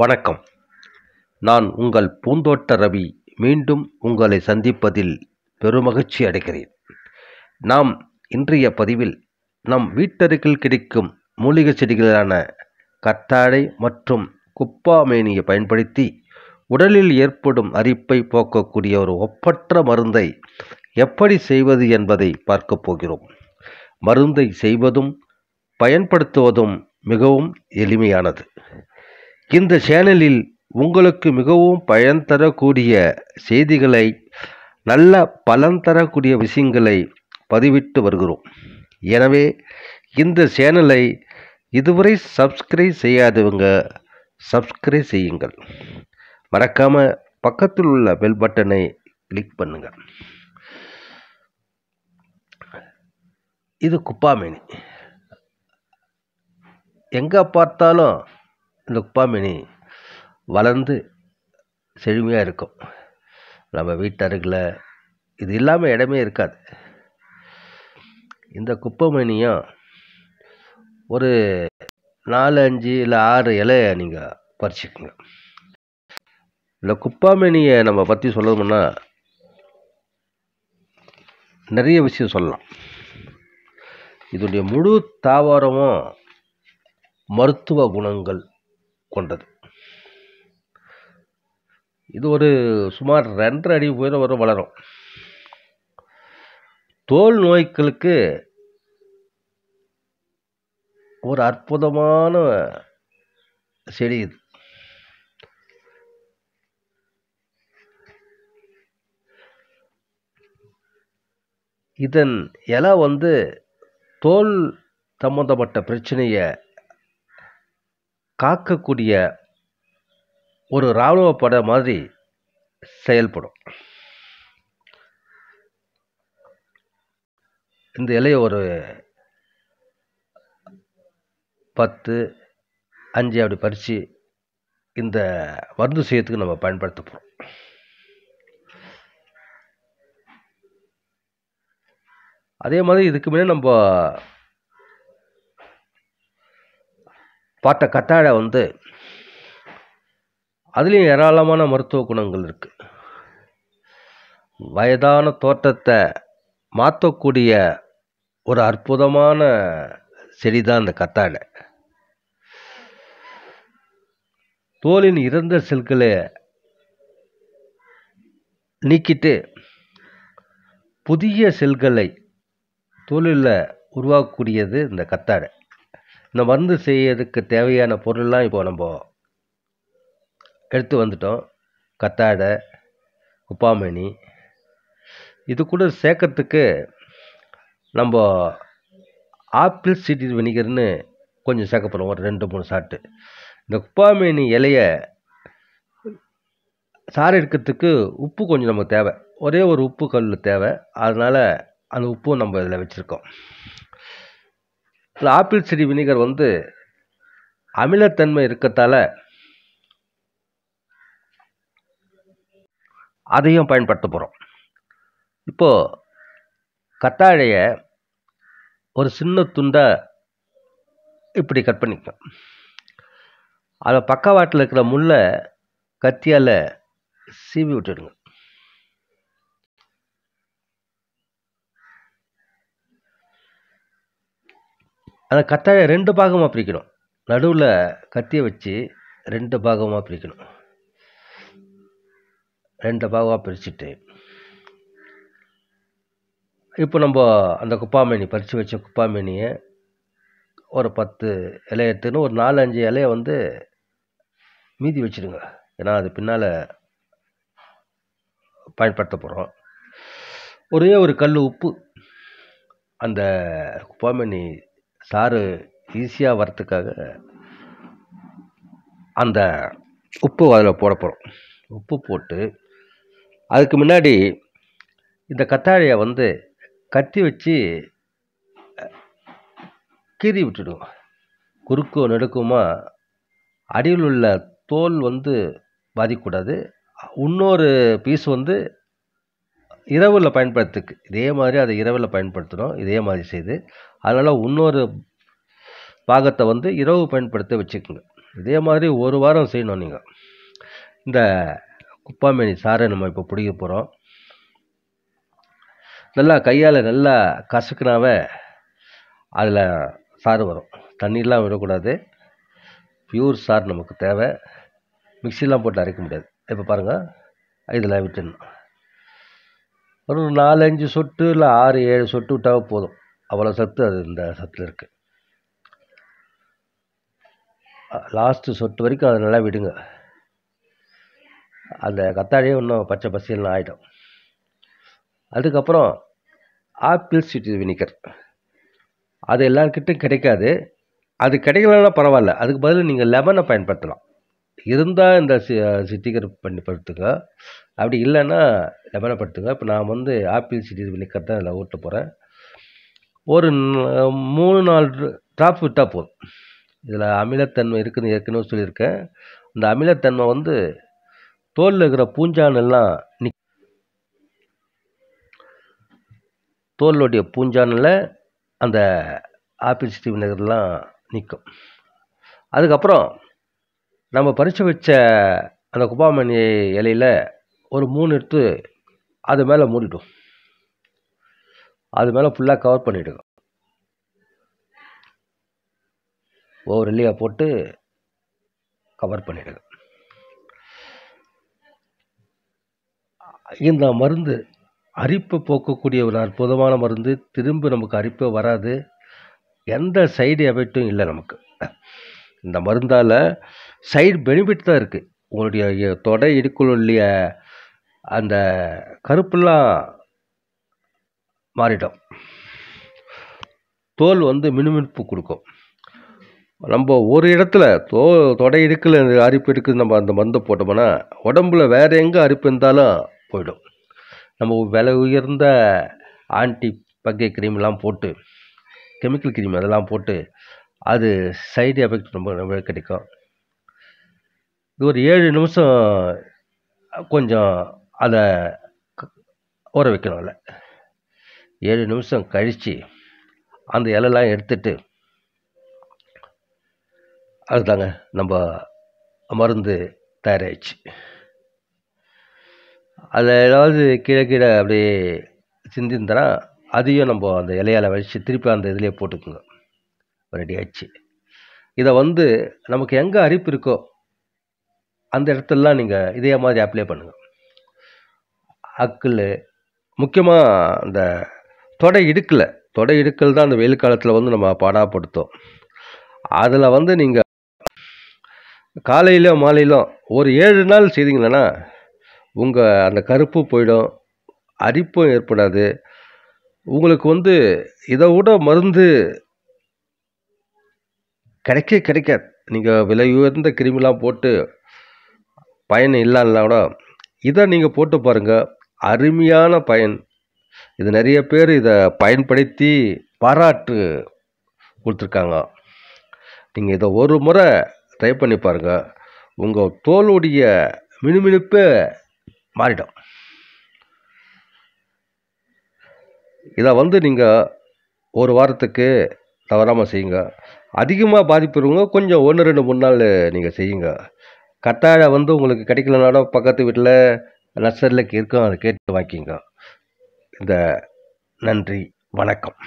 வணக்கம் நான் உங்கள் பூந்தோட்ட ரவி மீண்டும் உங்களை சந்திப்பதில் பெருமகிழ்ச்சி அடைகிறேன் நாம் இன்றைய பதிவில் நம் வீட்டருகில் கிடைக்கும் மூலிகை செடிகளான கத்தாழை மற்றும் குப்பாமேனியை பயன்படுத்தி உடலில் ஏற்படும் அரிப்பை போக்கக்கூடிய ஒரு ஒப்பற்ற மருந்தை எப்படி செய்வது என்பதை பார்க்கப் போகிறோம் மருந்தை செய்வதும் பயன்படுத்துவதும் மிகவும் எளிமையானது இந்த சேனலில் உங்களுக்கு மிகவும் பயன் தரக்கூடிய செய்திகளை நல்ல பலன் தரக்கூடிய விஷயங்களை பதிவிட்டு வருகிறோம் எனவே இந்த சேனலை இதுவரை சப்ஸ்கிரைப் செய்யாதவங்க சப்ஸ்கிரைப் செய்யுங்கள் மறக்காமல் பக்கத்தில் உள்ள பெல் பட்டனை கிளிக் பண்ணுங்கள் இது குப்பாமேனி எங்கே பார்த்தாலும் லுக்பாமணி வளர்ந்து செழுமையாக இருக்கும் நம்ம வீட்டு அருகில் இது இல்லாமல் இடமே இருக்காது இந்த குப்பைமேனியும் ஒரு நாலு அஞ்சு இல்லை ஆறு இலைய நீங்கள் பறிச்சுக்கோங்க இந்த குப்பாமேனியை நம்ம பற்றி சொல்லணும்னா நிறைய விஷயம் சொல்லலாம் இதனுடைய முழு தாவரமும் மருத்துவ குணங்கள் கொண்டது இது ஒரு சுமார் ரெண்டரை அடி உயரம் வரும் வளரும் தோல் நோய்களுக்கு ஒரு அற்புதமான செடி இது இதன் இலை வந்து தோல் சம்மந்தப்பட்ட பிரச்சனையை காக்கக்கூடிய ஒரு இராணுவ படை மாதிரி செயல்படும் இந்த இலையை ஒரு பத்து அஞ்சு அப்படி பறித்து இந்த மருந்து செய்யறதுக்கு நம்ம பயன்படுத்த போகிறோம் அதே மாதிரி இதுக்கு முன்னே நம்ம பாட்ட கத்தாழை வந்து அதுலேயும் ஏராளமான மருத்துவ குணங்கள் இருக்குது வயதான தோட்டத்தை மாற்றக்கூடிய ஒரு அற்புதமான செடி தான் அந்த கத்தாழை தோலின் இறந்த செல்களை நீக்கிட்டு புதிய செல்களை தோலில் உருவாக்கக்கூடியது இந்த கத்தாழை இந்த மருந்து செய்யறதுக்கு தேவையான பொருள்லாம் இப்போ நம்ம எடுத்து வந்துட்டோம் கத்தாடை உப்பாமணி இது கூட சேர்க்கறதுக்கு நம்ம ஆப்பிள் சீட்டி வினிகர்னு கொஞ்சம் சேர்க்க போகிறோம் ஒரு ரெண்டு மூணு சாட்டு இந்த குப்பாமேனி இலையை சாறு எடுக்கிறதுக்கு உப்பு கொஞ்சம் நமக்கு தேவை ஒரே ஒரு உப்பு கல் தேவை அதனால் அந்த உப்பும் நம்ம இதில் வச்சுருக்கோம் இதில் ஆப்பிள் சிடி வினிகர் வந்து அமிலத்தன்மை இருக்கத்தால் அதையும் பயன்படுத்த போகிறோம் இப்போது கத்தாழைய ஒரு சின்ன துண்டை இப்படி கட் பண்ணிக்கணும் அதை பக்கவாட்டில் இருக்கிற முள்ளை கத்தியால் சீவி விட்டுடுங்க அந்த கத்தாழை ரெண்டு பாகமாக பிரிக்கணும் நடுவில் கத்தியை வச்சு ரெண்டு பாகமாக பிரிக்கணும் ரெண்டு பாகமாக பிரிச்சுட்டு இப்போ நம்ம அந்த குப்பாமேனி பறித்து வச்ச குப்பாமணியை ஒரு பத்து இலையை எடுத்துன்னு ஒரு நாலு அஞ்சு இலையை வந்து மீதி வச்சுருங்க ஏன்னா அது பின்னால் பயன்படுத்த போகிறோம் ஒரே ஒரு கல் உப்பு அந்த குப்பாமேனி சாறு ஈஸியாக வரத்துக்காக அந்த உப்பு அதில் போட போகிறோம் உப்பு போட்டு அதுக்கு முன்னாடி இந்த கத்தாழையை வந்து கத்தி வச்சு கீறி விட்டுடும் குறுக்கோ நெடுக்குமா அடியில் உள்ள தோல் வந்து பாதிக்கக்கூடாது இன்னொரு பீஸ் வந்து இரவில் பயன்படுத்துக்கு இதே மாதிரி அதை இரவில் பயன்படுத்தணும் இதே மாதிரி செய்து அதனால் இன்னொரு பாகத்தை வந்து இரவு பயன்படுத்த வச்சுக்கோங்க இதே மாதிரி ஒரு வாரம் செய்யணும் நீங்கள் இந்த குப்பாமேனி சாறை நம்ம இப்போ பிடிக்க போகிறோம் நல்லா கையால் நல்லா கசக்குனாவே அதில் சாறு வரும் தண்ணியெலாம் விடக்கூடாது பியூர் சார் நமக்கு தேவை மிக்சிலாம் போட்டு அரைக்க முடியாது இப்போ பாருங்கள் இதில் விட்டுடணும் ஒரு நாலஞ்சு சொட்டு இல்லை ஆறு ஏழு சொட்டு விட்டாவே போதும் அவ்வளோ சத்து அது இந்த சத்தில் இருக்குது லாஸ்ட்டு சொட்டு வரைக்கும் அதை நல்லா விடுங்க அந்த கத்தாழையே இன்னும் பச்சை பசியெல்லாம் ஆகிடும் அதுக்கப்புறம் ஆப்பிள் சிட்டி வினிகர் அது எல்லாருக்கிட்ட கிடைக்காது அது கிடைக்கலன்னா பரவாயில்ல அதுக்கு பதில் நீங்கள் லெமனை பயன்படுத்தலாம் இருந்தால் இந்த சி சிட்டிகர் பண்ணி படுத்துங்க அப்படி இல்லைன்னா லெமனை படுத்துங்க இப்போ நான் வந்து ஆப்பிள் சிட்டி வினிகர் தான் இதில் ஊட்ட போகிறேன் ஒரு மூணு நாலு ட்ராப் விட்டால் போதும் இதில் அமிலத்தன்மை இருக்குதுன்னு ஏற்கனவே சொல்லியிருக்கேன் இந்த அமிலத்தன்மை வந்து தோலில் இருக்கிற பூஞ்சானெல்லாம் நிக் தோலுடைய பூஞ்சானில் அந்த ஆப்பிள் சிட்டி வினகர்லாம் நிற்கும் அதுக்கப்புறம் நம்ம பறித்து வச்ச அந்த குப்பாமணி இலையில் ஒரு மூணு எடுத்து அது மேலே மூடிடும் அது மேலே ஃபுல்லாக கவர் பண்ணிவிடுங்க ஒவ்வொரு எல்லையாக போட்டு கவர் பண்ணிவிடுங்க இந்த மருந்து அரிப்பை போக்கக்கூடிய ஒரு அற்புதமான மருந்து திரும்ப நமக்கு அரிப்பே வராது எந்த சைடு எஃபெக்டும் இல்லை நமக்கு இந்த மருந்தால் சைடு பெனிஃபிட் தான் இருக்குது உங்களுடைய தொடை இடுக்குள்ள அந்த கருப்பெல்லாம் மாறிடும் தோல் வந்து மினுமினுப்பு கொடுக்கும் நம்ம ஒரு இடத்துல தோ தொடை இடுக்கில் அரிப்பு எடுக்குது நம்ம அந்த மந்தை போட்டோம்னா உடம்புல வேறு எங்கே அரிப்பு இருந்தாலும் போயிடும் நம்ம விலை உயர்ந்த ஆன்டி பக்கை கிரீம்லாம் போட்டு கெமிக்கல் கிரீம் அதெல்லாம் போட்டு அது சைடு எஃபெக்ட் ரொம்ப ரொம்ப கிடைக்கும் இது ஒரு ஏழு நிமிஷம் கொஞ்சம் அதை ஊற வைக்கணும் இல்லை ஏழு நிமிஷம் கழித்து அந்த இலையெல்லாம் எடுத்துட்டு அதுதாங்க நம்ம மருந்து தயாராகிடுச்சு அதில் ஏதாவது கீழே கீழே அப்படியே சிந்திருந்தனா அதையும் நம்ம அந்த இலையால் வச்சு திருப்பி அந்த இதிலே போட்டுக்குங்க ரெடி ஆயிடுச்சு இதை வந்து நமக்கு எங்கே அரிப்பு இருக்கோ அந்த இடத்துலலாம் நீங்கள் இதே மாதிரி அப்ளை பண்ணுங்கள் அக்கில் முக்கியமாக அந்த தொடை இடுக்கலை தொடை இடுக்கல் தான் அந்த வெயில் காலத்தில் வந்து நம்ம பாடாப்படுத்தும் அதில் வந்து நீங்கள் காலையிலும் மாலையிலும் ஒரு ஏழு நாள் செய்தீங்கன்னா உங்கள் அந்த கருப்பு போயிடும் அரிப்பும் ஏற்படாது உங்களுக்கு வந்து இதை விட மருந்து கிடைக்க கிடைக்காது நீங்கள் விலை உயர்ந்த கிருமிலாம் போட்டு பயன் இல்லைன்னா கூட இதை நீங்கள் போட்டு பாருங்கள் அருமையான பயன் இது நிறைய பேர் இதை பயன்படுத்தி பாராட்டு கொடுத்துருக்காங்க நீங்கள் இதை ஒரு முறை ட்ரை பண்ணி பாருங்கள் உங்கள் தோலுடைய மினுமினுப்பே மாறிடும் இதை வந்து நீங்கள் ஒரு வாரத்துக்கு தவறாமல் செய்யுங்க அதிகமாக பாதிப்பு இருக்கவங்க கொஞ்சம் ஒன்று ரெண்டு மூணு நாள் நீங்கள் செய்யுங்க கட்டாயம் வந்து உங்களுக்கு கிடைக்கலனாலும் பக்கத்து வீட்டில் நர்சரியில் இருக்கும் அதை கேட்டு வாங்கிக்கிங்க இந்த நன்றி வணக்கம்